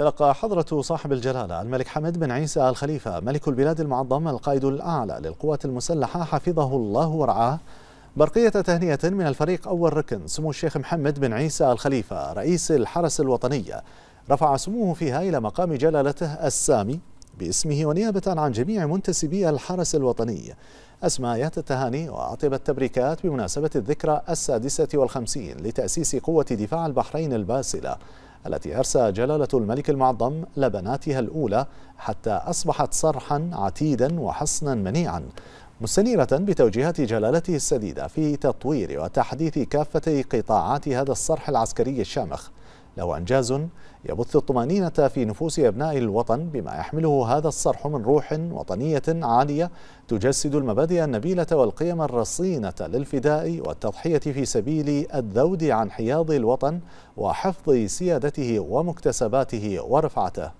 تلقى حضرة صاحب الجلالة الملك حمد بن عيسى الخليفة ملك البلاد المعظم القائد الأعلى للقوات المسلحة حفظه الله ورعاه برقية تهنئة من الفريق أول ركن سمو الشيخ محمد بن عيسى الخليفة رئيس الحرس الوطنية رفع سموه فيها إلى مقام جلالته السامي باسمه ونيابة عن جميع منتسبي الحرس الوطني أسمى آيات التهاني وأعطب التبريكات بمناسبة الذكرى السادسة والخمسين لتأسيس قوة دفاع البحرين الباسلة التي أرسى جلالة الملك المعظم لبناتها الأولى حتى أصبحت صرحا عتيدا وحصنا منيعا مستنيرة بتوجيهات جلالته السديدة في تطوير وتحديث كافة قطاعات هذا الصرح العسكري الشامخ له أنجاز يبث الطمأنينة في نفوس أبناء الوطن بما يحمله هذا الصرح من روح وطنية عالية تجسد المبادئ النبيلة والقيم الرصينة للفداء والتضحية في سبيل الذود عن حياض الوطن وحفظ سيادته ومكتسباته ورفعته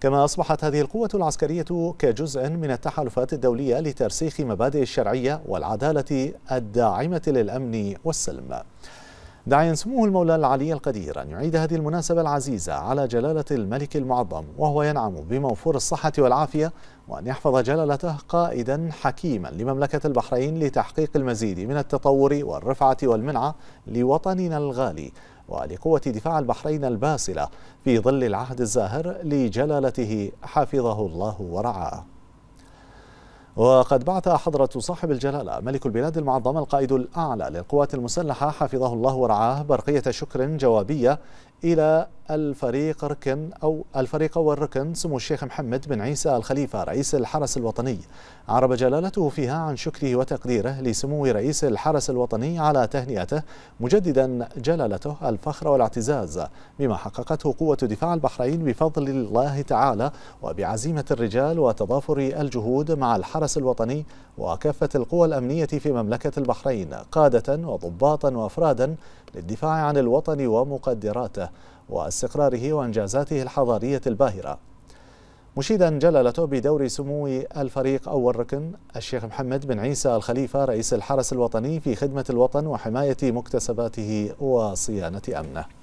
كما أصبحت هذه القوة العسكرية كجزء من التحالفات الدولية لترسيخ مبادئ الشرعية والعدالة الداعمة للأمن والسلم داعيا سموه المولى العلي القدير أن يعيد هذه المناسبة العزيزة على جلالة الملك المعظم وهو ينعم بموفور الصحة والعافية وأن يحفظ جلالته قائدا حكيما لمملكة البحرين لتحقيق المزيد من التطور والرفعة والمنعة لوطننا الغالي ولقوة دفاع البحرين الباسلة في ظل العهد الزاهر لجلالته حفظه الله ورعاه وقد بعث حضرة صاحب الجلالة ملك البلاد المعظمة القائد الأعلى للقوات المسلحة حفظه الله ورعاه برقية شكر جوابية إلى الفريق ركن أو الفريق والركن سمو الشيخ محمد بن عيسى الخليفة رئيس الحرس الوطني عرب جلالته فيها عن شكره وتقديره لسمو رئيس الحرس الوطني على تهنئته مجددا جلالته الفخر والاعتزاز بما حققته قوة دفاع البحرين بفضل الله تعالى وبعزيمة الرجال وتضافر الجهود مع الحرس الحرس الوطني وكافة القوى الأمنية في مملكة البحرين قادة وضباطا وأفرادا للدفاع عن الوطن ومقدراته واستقراره وإنجازاته الحضارية الباهرة مشيدا جلالته بدور سمو الفريق أول ركن الشيخ محمد بن عيسى الخليفة رئيس الحرس الوطني في خدمة الوطن وحماية مكتسباته وصيانة أمنه